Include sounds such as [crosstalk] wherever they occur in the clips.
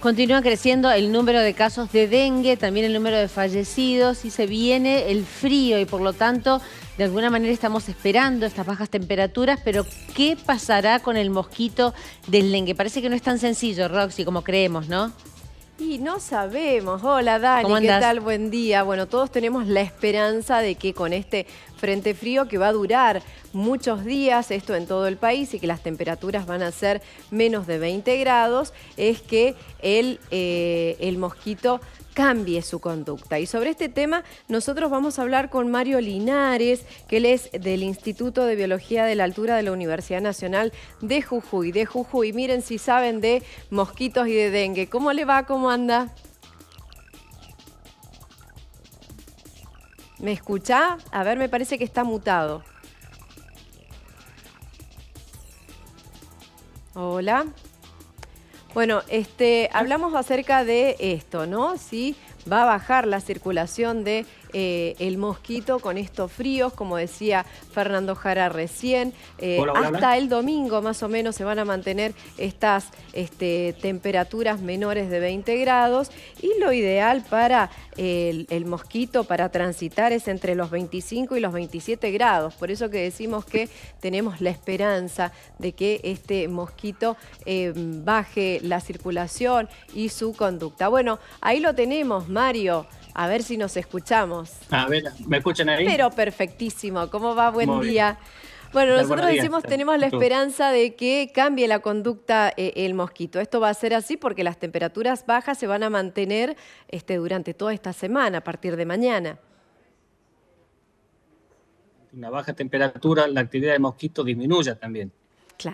Continúa creciendo el número de casos de dengue, también el número de fallecidos y se viene el frío y por lo tanto de alguna manera estamos esperando estas bajas temperaturas, pero ¿qué pasará con el mosquito del dengue? Parece que no es tan sencillo, Roxy, como creemos, ¿no? Y no sabemos. Hola Dani, ¿qué tal? Buen día. Bueno, todos tenemos la esperanza de que con este frente frío que va a durar muchos días, esto en todo el país, y que las temperaturas van a ser menos de 20 grados, es que el, eh, el mosquito cambie su conducta. Y sobre este tema nosotros vamos a hablar con Mario Linares, que él es del Instituto de Biología de la Altura de la Universidad Nacional de Jujuy. De Jujuy, miren si saben de mosquitos y de dengue. ¿Cómo le va? ¿Cómo anda? ¿Me escucha? A ver, me parece que está mutado. Hola. Bueno, este, hablamos acerca de esto, ¿no? Si va a bajar la circulación de eh, el mosquito con estos fríos, como decía Fernando Jara recién. Eh, hasta el domingo más o menos se van a mantener estas este, temperaturas menores de 20 grados y lo ideal para el, mosquito para transitar es entre los 25 y los 27 grados. Por eso que decimos que tenemos la esperanza de que este mosquito eh, baje la circulación y su conducta. Bueno, ahí lo tenemos, Mario. A ver si nos escuchamos. A ver, ¿me escuchan ahí? Pero perfectísimo. ¿Cómo va? Buen día. Bueno, nosotros decimos, tenemos la esperanza de que cambie la conducta eh, el mosquito. Esto va a ser así porque las temperaturas bajas se van a mantener este, durante toda esta semana, a partir de mañana. Una baja temperatura, la actividad de mosquito disminuya también.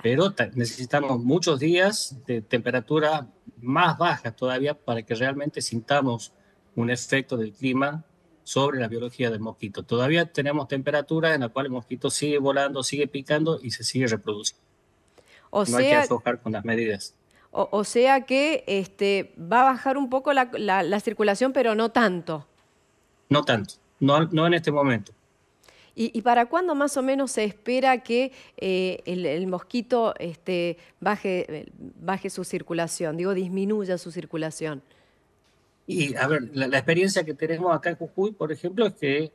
Pero necesitamos muchos días de temperatura más baja todavía para que realmente sintamos un efecto del clima sobre la biología del mosquito. Todavía tenemos temperaturas en las cuales el mosquito sigue volando, sigue picando y se sigue reproduciendo. O no hay que aflojar con las medidas. O, sea que este, va a bajar un poco la, circulación, pero no tanto. No tanto, no, en este momento. ¿Y, para cuándo más o menos se espera que eh, el, mosquito este, eh, baje su circulación, digo, disminuya su circulación? Y a ver, la, experiencia que tenemos acá en Jujuy, por ejemplo, es que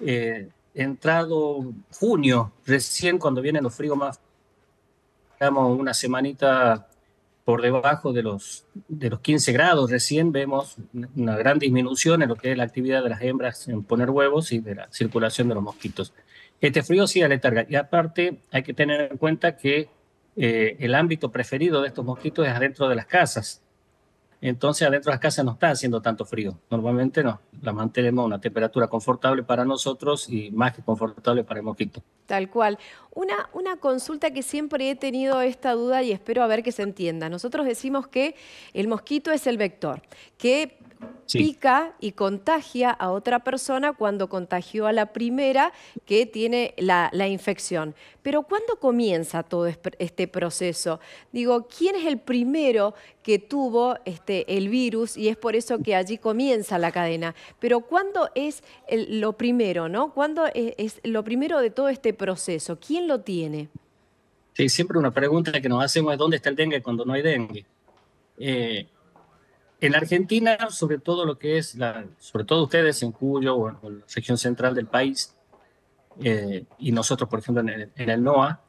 eh, entrado junio, recién cuando vienen los fríos más, digamos, una semanita por debajo de los, de los 15 grados, recién vemos una gran disminución en lo que es la actividad de las hembras en poner huevos y de la circulación de los mosquitos. Este frío sí aletarga. Y aparte hay que tener en cuenta que eh, el ámbito preferido de estos mosquitos es adentro de las casas entonces adentro de las casas no está haciendo tanto frío. Normalmente no, la mantenemos a una temperatura confortable para nosotros y más que confortable para el mosquito. Tal cual. Una, una consulta que siempre he tenido esta duda y espero a ver que se entienda. Nosotros decimos que el mosquito es el vector, que pica y contagia a otra persona cuando contagió a la primera que tiene la, infección. Pero ¿cuándo comienza todo este proceso? Digo, ¿quién es el primero que tuvo este, el virus y es por eso que allí comienza la cadena? Pero ¿cuándo es lo primero, no? ¿Cuándo e, es, lo primero de todo este proceso? ¿Quién lo tiene? Sí, siempre una pregunta que nos hacemos es dónde está el dengue cuando no hay dengue. Eh, en Argentina, sobre todo lo que es, la, sobre todo ustedes en Cuyo o en la región central del país, eh, y nosotros, por ejemplo, en el, en NOA,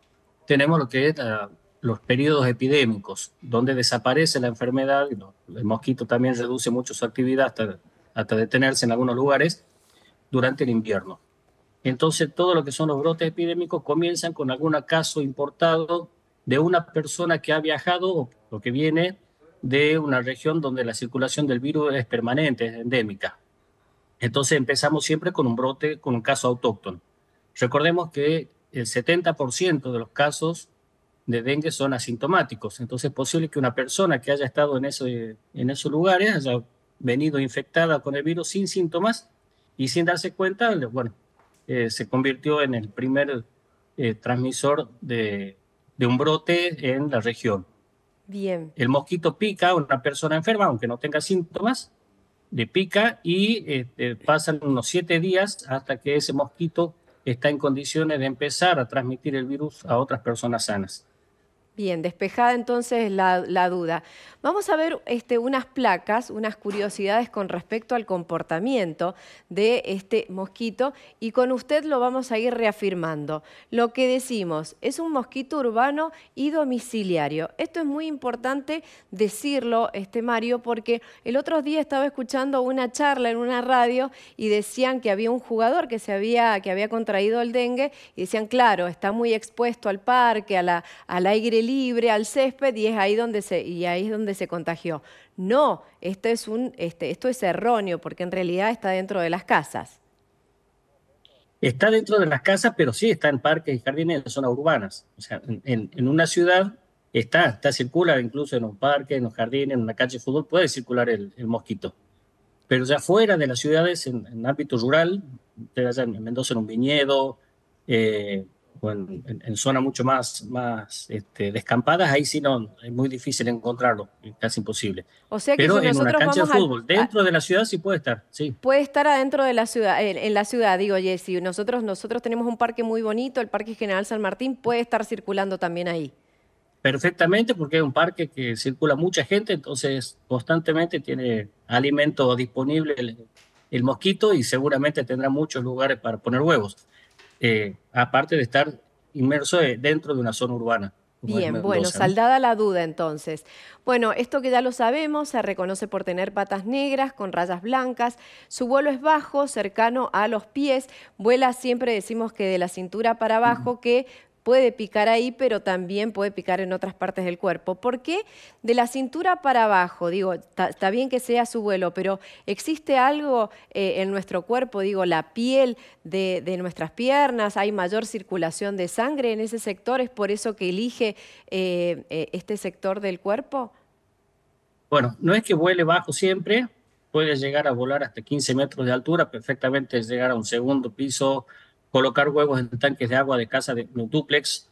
tenemos lo que es ah, los periodos epidémicos, donde desaparece la enfermedad, el mosquito también reduce mucho su actividad hasta, hasta detenerse en algunos lugares durante el invierno. Entonces, todo lo que son los brotes epidémicos comienzan con algún acaso importado de una persona que ha viajado o que viene de una región donde la circulación del virus es permanente, es endémica. Entonces empezamos siempre con un brote, con un caso autóctono. Recordemos que el 70% de los casos de dengue son asintomáticos, entonces es posible que una persona que haya estado en, en esos lugares haya venido infectada con el virus sin síntomas y sin darse cuenta, bueno, eh, se convirtió en el primer eh, transmisor de un brote en la región. El mosquito pica a una persona enferma, aunque no tenga síntomas, le pica y eh, eh, pasan unos siete días hasta que ese mosquito está en condiciones de empezar a transmitir el virus a otras personas sanas. Bien, despejada entonces la, duda. Vamos a ver este, unas placas, unas curiosidades con respecto al comportamiento de este mosquito y con usted lo vamos a ir reafirmando. Lo que decimos es un mosquito urbano y domiciliario. Esto es muy importante decirlo, este Mario, porque el otro día estaba escuchando una charla en una radio y decían que había un jugador que, se había, que había contraído el dengue y decían, claro, está muy expuesto al parque, a la, al aire libre libre, al césped y es ahí donde se, y ahí es donde se contagió. No, esto es, un, este, esto es erróneo porque en realidad está dentro de las casas. Está dentro de las casas, pero sí está en parques y jardines en zonas urbanas. O sea, en, una ciudad está, está circula incluso en un parque, en un jardín, en una calle de fútbol, puede circular el, mosquito. Pero ya fuera de las ciudades, en, ámbito rural, te en Mendoza en un viñedo, eh, en, en zonas mucho más, más este, descampadas, ahí sí no, es muy difícil encontrarlo, casi imposible. O sea que Pero si en una cancha de fútbol, dentro de la ciudad sí puede estar, sí. Puede estar adentro de la ciudad, en, la ciudad, digo Jessy, nosotros, nosotros tenemos un parque muy bonito, el Parque General San Martín, puede estar circulando también ahí. Perfectamente, porque es un parque que circula mucha gente, entonces constantemente tiene alimento disponible el mosquito y seguramente tendrá muchos lugares para poner huevos. Eh, aparte de estar inmerso eh, dentro de una zona urbana. Bien, bueno, saldada la duda entonces. Bueno, esto que ya lo sabemos, se reconoce por tener patas negras con rayas blancas, su vuelo es bajo, cercano a los pies, vuela siempre decimos que de la cintura para abajo, que puede picar ahí, pero también puede picar en otras partes del cuerpo. ¿Por qué? De la cintura para abajo, digo, está bien que sea su vuelo, pero existe algo eh, en nuestro cuerpo, digo, la piel de, nuestras piernas, hay mayor circulación de sangre en ese sector, es por eso que elige eh, eh, este sector del cuerpo. Bueno, no es que vuele bajo siempre, puede llegar a volar hasta 15 metros de altura, perfectamente llegar a un segundo piso, colocar huevos en tanques de agua de casa de duplex,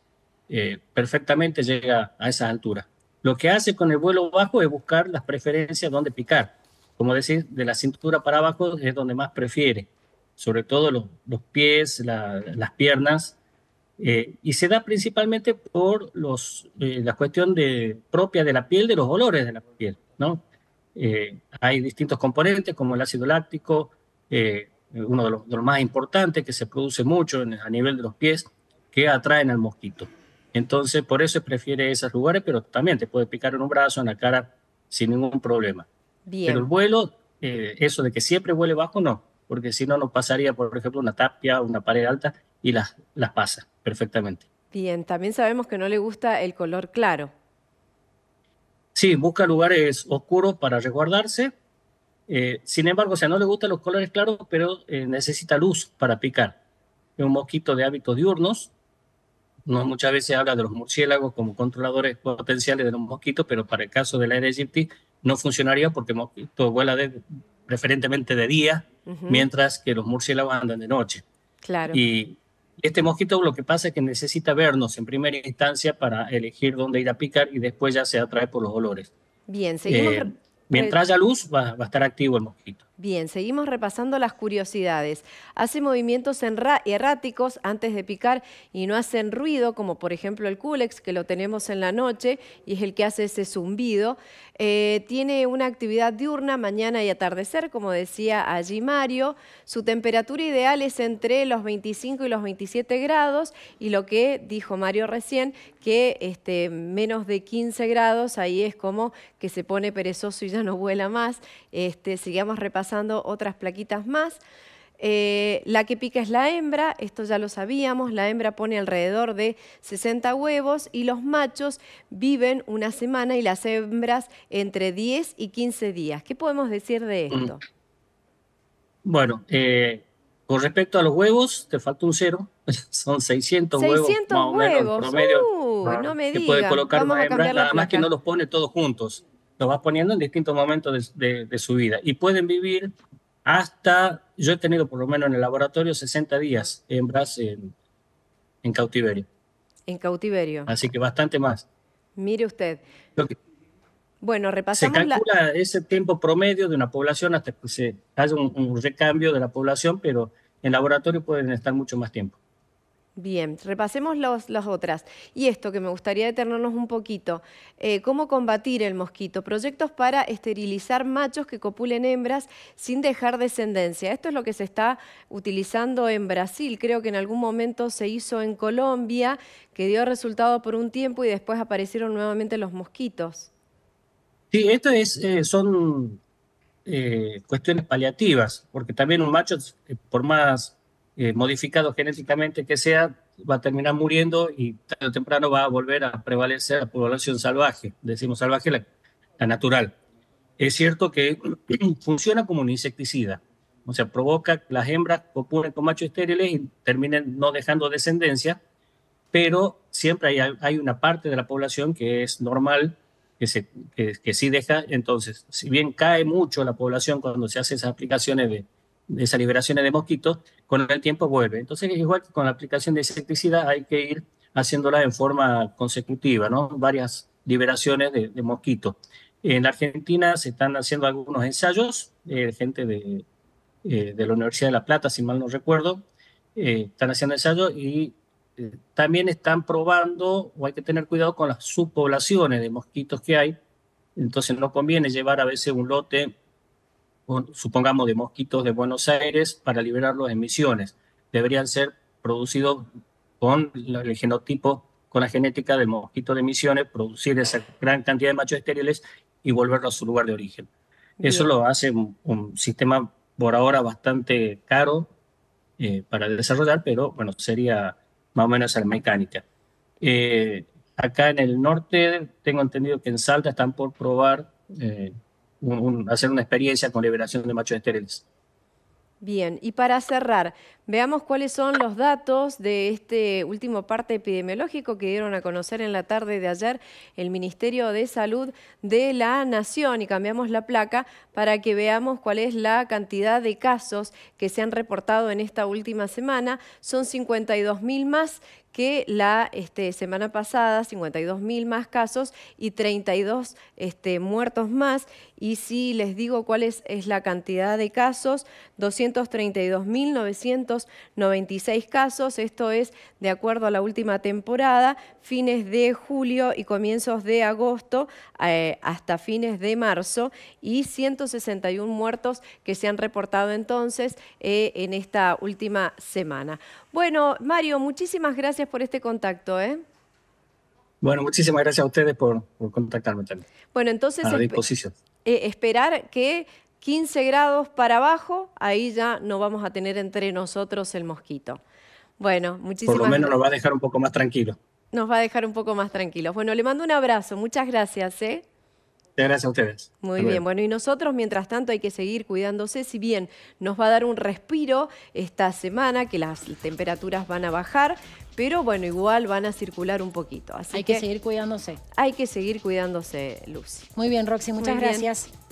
eh, perfectamente llega a esa altura. Lo que hace con el vuelo bajo es buscar las preferencias donde picar. Como decir, de la cintura para abajo es donde más prefiere, sobre todo los, pies, las piernas, eh, y se da principalmente por los, eh, la cuestión de, propia de la piel, de los olores de la piel. ¿no? hay distintos componentes como el ácido láctico, uno de los, más importantes que se produce mucho a nivel de los pies, que atraen al mosquito. Entonces, por eso prefiere esos lugares, pero también te puede picar en un brazo, en la cara, sin ningún problema. Bien. Pero el vuelo, eh, eso de que siempre vuele bajo, no, porque si no, no pasaría, por ejemplo, una tapia, una pared alta y las, las pasa perfectamente. Bien, también sabemos que no le gusta el color claro. Sí, busca lugares oscuros para resguardarse eh, sin embargo, o sea, no le gustan los colores claros, pero eh, necesita luz para picar. Es un mosquito de hábitos diurnos. No, muchas veces habla de los murciélagos como controladores potenciales de los mosquitos, pero para el caso del la aegypti no funcionaría porque el mosquito vuela preferentemente de día, mientras que los murciélagos andan de noche. Claro. Y este mosquito lo que pasa es que necesita vernos en primera instancia para elegir dónde ir a picar y después ya se atrae por los olores. Bien, seguimos eh, Mientras pues haya luz, va, va a estar activo el mosquito. Bien, seguimos repasando las curiosidades. Hace movimientos erráticos antes de picar y no hacen ruido, como por ejemplo el culex, que lo tenemos en la noche y es el que hace ese zumbido. Eh, tiene una actividad diurna mañana y atardecer, como decía allí Mario. Su temperatura ideal es entre los 25 y los 27 grados y lo que dijo Mario recién, que este, menos de 15 grados, ahí es como que se pone perezoso y ya no vuela más. Este, sigamos repasando pasando otras plaquitas más. Eh, la que pica es la hembra, esto ya lo sabíamos, la hembra pone alrededor de 60 huevos y los machos viven una semana y las hembras entre 10 y 15 días. ¿Qué podemos decir de mm. esto? Bueno, eh, con respecto a los huevos, te falta un cero, [laughs] son 600, huevos, 600 huevos. Uh, no me digas más que no los pone todos juntos lo vas poniendo en distintos momentos de, su vida. Y pueden vivir hasta, yo he tenido por lo menos en el laboratorio 60 días hembras en, cautiverio. En cautiverio. Así que bastante más. Mire usted. bueno, repasamos. Se calcula ese tiempo promedio de una población hasta que se haya un, un recambio de la población, pero en laboratorio pueden estar mucho más tiempo. Bien, repasemos las otras. Y esto que me gustaría detenernos un poquito, eh, cómo combatir el mosquito, proyectos para esterilizar machos que copulen hembras sin dejar descendencia. Esto es lo que se está utilizando en Brasil, creo que en algún momento se hizo en Colombia, que dio resultado por un tiempo y después aparecieron nuevamente los mosquitos. Sí, esto es, eh, son eh, cuestiones paliativas, porque también un macho, por más eh, modificado genéticamente que sea, va a terminar muriendo y tarde o temprano va a volver a prevalecer la población salvaje, decimos salvaje, la, natural. Es cierto que [clears throat] funciona como un insecticida, o sea, provoca que las hembras copulen con machos estériles y terminen no dejando descendencia, pero siempre hay, hay una parte de la población que es normal, que, se, que, que sí deja, entonces, si bien cae mucho la población cuando se hacen esas aplicaciones de esas liberaciones de mosquitos, con el tiempo vuelve. Entonces, igual que con la aplicación de insecticida, hay que ir haciéndola en forma consecutiva, ¿no? Varias liberaciones de, mosquitos. En Argentina se están haciendo algunos ensayos, eh, gente de, eh, de, la Universidad de La Plata, si mal no recuerdo, eh, están haciendo ensayos y también están probando, o hay que tener cuidado con las subpoblaciones de mosquitos que hay, entonces no conviene llevar a veces un lote supongamos, de mosquitos de Buenos Aires para liberar las emisiones. Deberían ser producidos con el genotipo, con la genética de mosquitos de emisiones, producir esa gran cantidad de machos estériles y volverlo a su lugar de origen. Eso lo hace un, sistema por ahora bastante caro eh, para desarrollar, pero bueno, sería más o menos la mecánica. Eh, acá en el norte tengo entendido que en Salta están por probar eh, hacer una experiencia con liberación de machos estériles. Bien, y para cerrar, Veamos cuáles son los datos de este último parte epidemiológico que dieron a conocer en la tarde de ayer el Ministerio de Salud de la Nación y cambiamos la placa para que veamos cuál es la cantidad de casos que se han reportado en esta última semana. Son 52.000 más que la este, semana pasada, 52.000 más casos y 32 este, muertos más. Y si les digo cuál es, es la cantidad de casos, 232.900, 96 casos, esto es de acuerdo a la última temporada, fines de julio y comienzos de agosto eh, hasta fines de marzo y 161 muertos que se han reportado entonces eh, en esta última semana. Bueno, Mario, muchísimas gracias por este contacto. ¿eh? Bueno, muchísimas gracias a ustedes por, contactarme también. Bueno, entonces... disposición. Eh, esperar que 15 grados para abajo, ahí ya no vamos a tener entre nosotros el mosquito. Bueno, muchísimas Por lo menos nos va a dejar un poco más tranquilo. Nos va a dejar un poco más tranquilos. Bueno, le mando un abrazo. Muchas gracias. ¿eh? Gracias a ustedes. Muy bien. bueno, y nosotros, mientras tanto, hay que seguir cuidándose, si bien nos va a dar un respiro esta semana, que las temperaturas van a bajar, pero bueno, igual van a circular un poquito. Así hay que, seguir cuidándose. Hay que seguir cuidándose, Lucy. Muy bien, Roxy, muchas gracias.